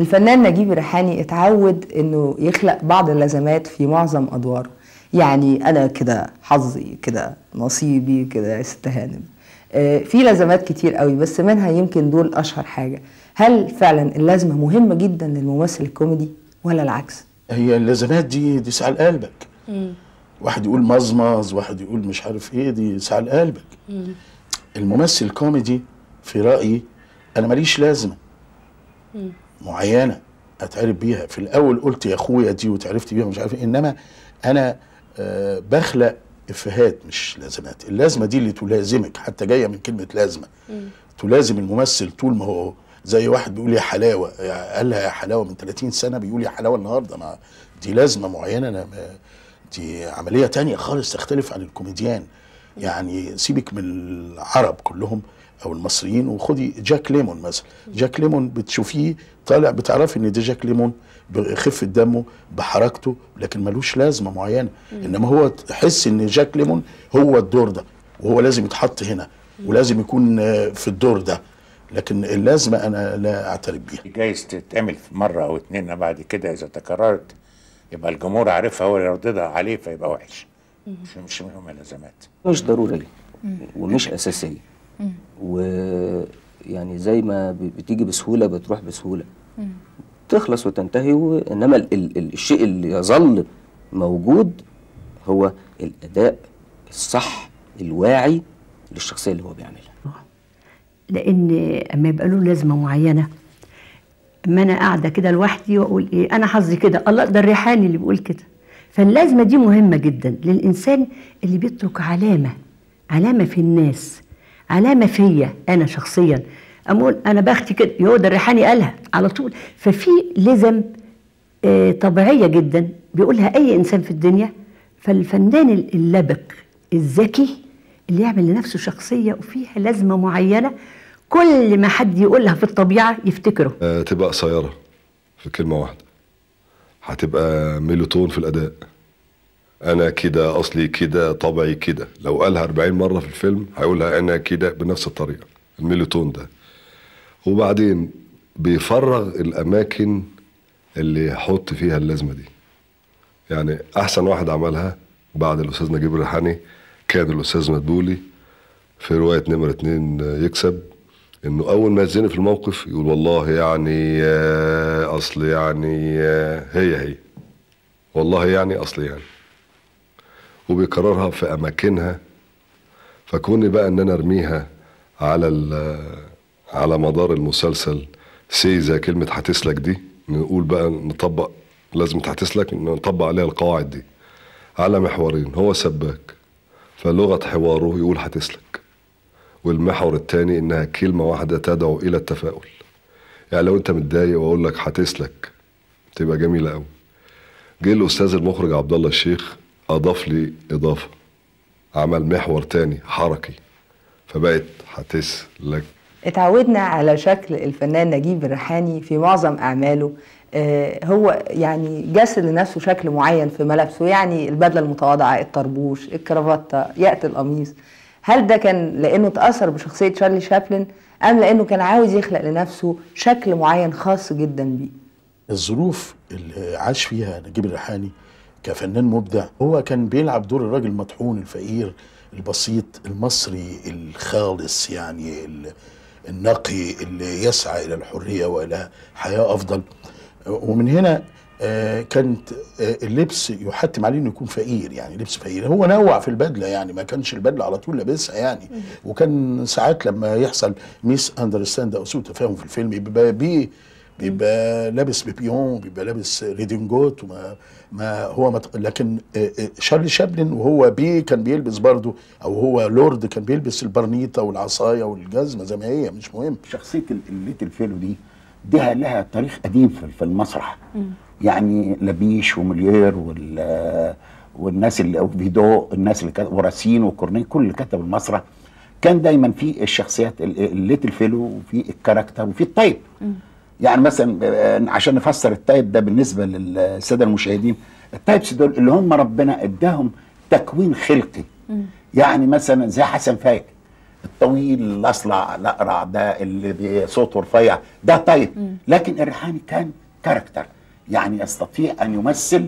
الفنان نجيب ريحاني اتعود انه يخلق بعض اللزمات في معظم ادواره يعني انا كده حظي كده نصيبي كده يا ست هانم آه، في لزمات كتير قوي بس منها يمكن دول اشهر حاجه هل فعلا اللازمه مهمه جدا للممثل الكوميدي ولا العكس هي اللزمات دي دي سعال قلبك واحد يقول مزمز واحد يقول مش عارف ايه دي سعال قلبك مم. الممثل الكوميدي في رايي انا ماليش لازمه مم. معينه اتعرف بيها في الاول قلت يا اخويا دي وتعرفت بيها مش عارف إيه، انما انا أه بخلق افيهات مش لازمات اللازمه دي اللي تلازمك حتى جايه من كلمه لازمه مم. تلازم الممثل طول ما هو زي واحد بيقول يا حلاوه قالها يا حلاوه من 30 سنه بيقول يا حلاوه النهارده ما دي لازمه معينه أنا دي عمليه تانية خالص تختلف عن الكوميديان يعني سيبك من العرب كلهم او المصريين وخدي جاك ليمون مثلا جاك ليمون بتشوفيه طالع بتعرفي ان ده جاك ليمون بخفه دمه بحركته لكن ملوش لازمه معينه انما هو تحس ان جاك ليمون هو الدور ده وهو لازم يتحط هنا ولازم يكون في الدور ده لكن اللازمه انا لا اعترف بيها جايز تتعمل في مره او اتنين بعد كده اذا تكررت يبقى الجمهور عارفها هو اللي رددها عليه فيبقى وحش مش مش ملزمات مش ضروريه ومش اساسيه ويعني زي ما بتيجي بسهوله بتروح بسهوله تخلص وتنتهي انما ال ال الشيء اللي يظل موجود هو الاداء الصح الواعي للشخصيه اللي هو بيعملها لان اما يبقى له لازمه معينه اما انا قاعده كده لوحدي واقول ايه انا حظي كده الله ده الريحاني اللي بيقول كده فاللازمه دي مهمه جدا للانسان اللي بيترك علامه علامه في الناس علامه فيا انا شخصيا اقول انا بختي كده يهو ده الريحاني قالها على طول ففي لزم آه، طبيعيه جدا بيقولها اي انسان في الدنيا فالفنان اللبق الذكي اللي يعمل لنفسه شخصيه وفيها لازمه معينه كل ما حد يقولها في الطبيعه يفتكره آه، تبقى قصيره في كلمه واحده هتبقى ميلوتون في الاداء انا كده اصلي كده طبعي كده لو قالها 40 مره في الفيلم هيقولها انا كده بنفس الطريقه الميلوتون ده وبعدين بيفرغ الاماكن اللي يحط فيها اللازمه دي يعني احسن واحد عملها بعد الاستاذ نجيب الريحاني كان الاستاذ مدبولي في روايه نمره اتنين يكسب انه اول ما يتزنق في الموقف يقول والله يعني اصل يعني هي هي والله يعني اصل يعني وبيكررها في اماكنها فكوني بقى ان انا ارميها على على مدار المسلسل سي زي كلمه هتسلك دي نقول بقى نطبق لازم هتسلك نطبق عليها القواعد دي على محورين هو سباك فلغه حواره يقول هتسلك والمحور الثاني انها كلمه واحده تدعو الى التفاؤل يعني لو انت متضايق واقول لك هتسلك تبقى جميله قوي جه الاستاذ المخرج عبد الله الشيخ اضاف لي اضافه عمل محور تاني حركي فبقت هتسلك اتعودنا على شكل الفنان نجيب الريحاني في معظم اعماله آه، هو يعني جسد لنفسه شكل معين في ملابسه يعني البدله المتواضعه الطربوش الكرافته ياتي القميص هل ده كان لانه تاثر بشخصيه شارلي شابلن ام لانه كان عاوز يخلق لنفسه شكل معين خاص جدا بيه الظروف اللي عاش فيها نجيب الريحاني كفنان مبدع هو كان بيلعب دور الراجل المطحون الفقير البسيط المصري الخالص يعني النقي اللي يسعى الى الحريه والى حياه افضل ومن هنا آه، كانت آه، اللبس يحتم عليه انه يكون فقير يعني لبس فقير هو نوع في البدله يعني ما كانش البدله على طول لابسها يعني وكان ساعات لما يحصل ميس اندرستاند او سوء تفاهم في الفيلم بيبقى بيه بيبقى لابس بيبيون بيبقى لابس ريدنجوت وما ما هو ما لكن آه، آه، شارلي شابلن وهو بي كان بيلبس برضه او هو لورد كان بيلبس البرنيطه والعصايه والجزمه زي ما هي مش مهم شخصيه الليتل فيلو دي دي لها تاريخ قديم في المسرح يعني لبيش ومليير وال والناس اللي فيدو الناس اللي كتب وراسين وكورني كل اللي كتب المسرح كان دايما في الشخصيات الليتل فيلو وفي الكاركتر وفي الطيب يعني مثلا آه، عشان نفسر التايب ده بالنسبه للساده المشاهدين التايبس دول اللي هم ربنا اداهم تكوين خلقي يعني مثلا زي حسن فايق الطويل الاصلع الاقرع ده اللي صوته رفيع ده تايب لكن الريحاني كان كاركتر يعني يستطيع ان يمثل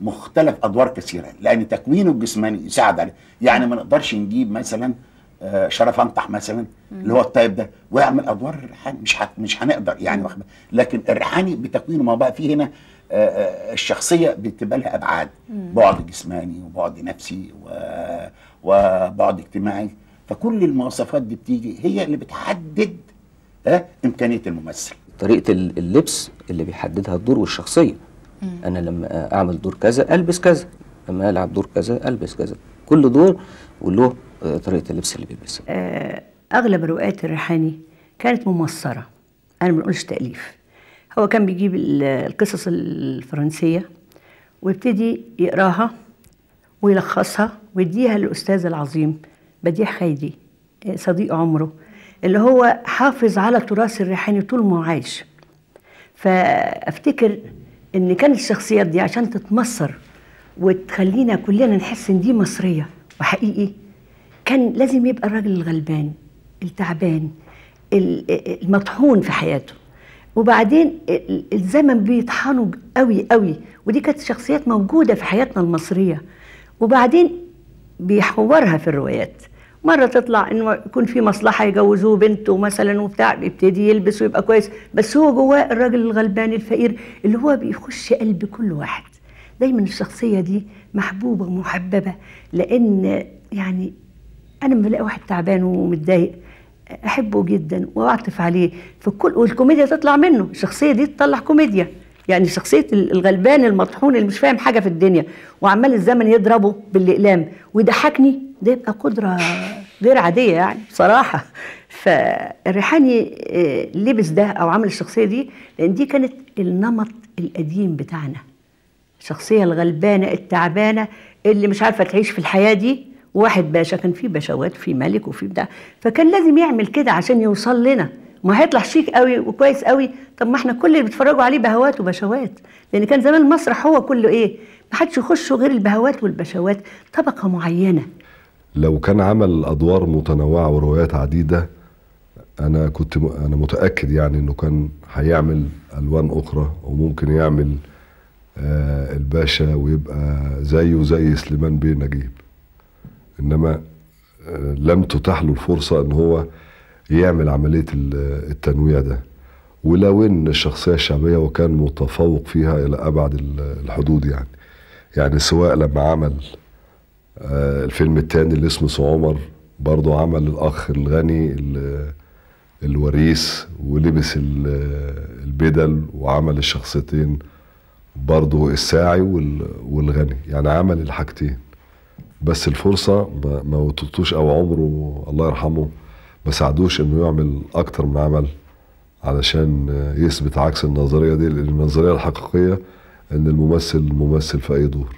مختلف ادوار كثيره لان تكوينه الجسماني يساعد عليه يعني ما نقدرش نجيب مثلا آه، شرف انطح مثلا اللي هو الطيب ده ويعمل ادوار الريحاني مش حت مش هنقدر يعني واخد لكن الريحاني بتكوينه ما بقى فيه هنا آه، آه، الشخصيه بتبقى لها ابعاد بعد جسماني وبعد نفسي وبعد اجتماعي فكل المواصفات دي بتيجي هي اللي بتحدد امكانيه الممثل طريقه اللبس اللي بيحددها الدور والشخصيه مم. انا لما اعمل دور كذا البس كذا لما العب دور كذا البس كذا كل دور وله آه، طريقه اللبس اللي بيلبسها آه، اغلب روايات الريحاني كانت ممصره انا ما بنقولش تاليف هو كان بيجيب القصص الفرنسيه ويبتدي يقراها ويلخصها ويديها للاستاذ العظيم بديع خيدي آه، صديق عمره اللي هو حافظ على التراث الريحاني طول ما عايش فافتكر ان كانت الشخصيات دي عشان تتمصر وتخلينا كلنا نحس ان دي مصريه وحقيقي كان لازم يبقى الراجل الغلبان التعبان المطحون في حياته وبعدين الزمن بيطحنه قوي قوي ودي كانت شخصيات موجوده في حياتنا المصريه وبعدين بيحورها في الروايات مرة تطلع انه يكون في مصلحة يجوزوه بنته مثلا وبتاع بيبتدي يلبس ويبقى كويس بس هو جواه الراجل الغلبان الفقير اللي هو بيخش قلب كل واحد دايما الشخصية دي محبوبة ومحببة لأن يعني انا لما بلاقي واحد تعبان ومتضايق احبه جدا واعطف عليه فكل والكوميديا تطلع منه الشخصيه دي تطلع كوميديا يعني شخصيه الغلبان المطحون اللي مش فاهم حاجه في الدنيا وعمال الزمن يضربه بالاقلام ويضحكني ده يبقى قدره غير عاديه يعني بصراحه فالريحاني آه، لبس ده او عمل الشخصيه دي لان دي كانت النمط القديم بتاعنا الشخصيه الغلبانه التعبانه اللي مش عارفه تعيش في الحياه دي واحد باشا كان في باشوات في ملك وفي بتاع فكان لازم يعمل كده عشان يوصل لنا ما هيطلع شيك قوي وكويس قوي طب ما احنا كل اللي بيتفرجوا عليه بهوات وبشوات لان كان زمان المسرح هو كله ايه ما حدش يخشه غير البهوات والبشوات طبقه معينه لو كان عمل ادوار متنوعه وروايات عديده انا كنت م... انا متاكد يعني انه كان هيعمل الوان اخرى وممكن يعمل آه الباشا ويبقى زيه زي سليمان بيه نجيب انما آه، لم تتاح له الفرصه ان هو يعمل عمليه التنويع ده ولو ان الشخصيه الشعبيه وكان متفوق فيها الى ابعد الحدود يعني يعني سواء لما عمل آه، الفيلم الثاني اللي اسمه سعمر برضه عمل الاخ الغني الوريث ولبس البدل وعمل الشخصيتين برضه الساعي والغني يعني عمل الحاجتين بس الفرصه ما وطلتوش او عمره الله يرحمه ما ساعدوش انه يعمل اكتر من عمل علشان يثبت عكس النظريه دي لان النظريه الحقيقيه ان الممثل ممثل في اي دور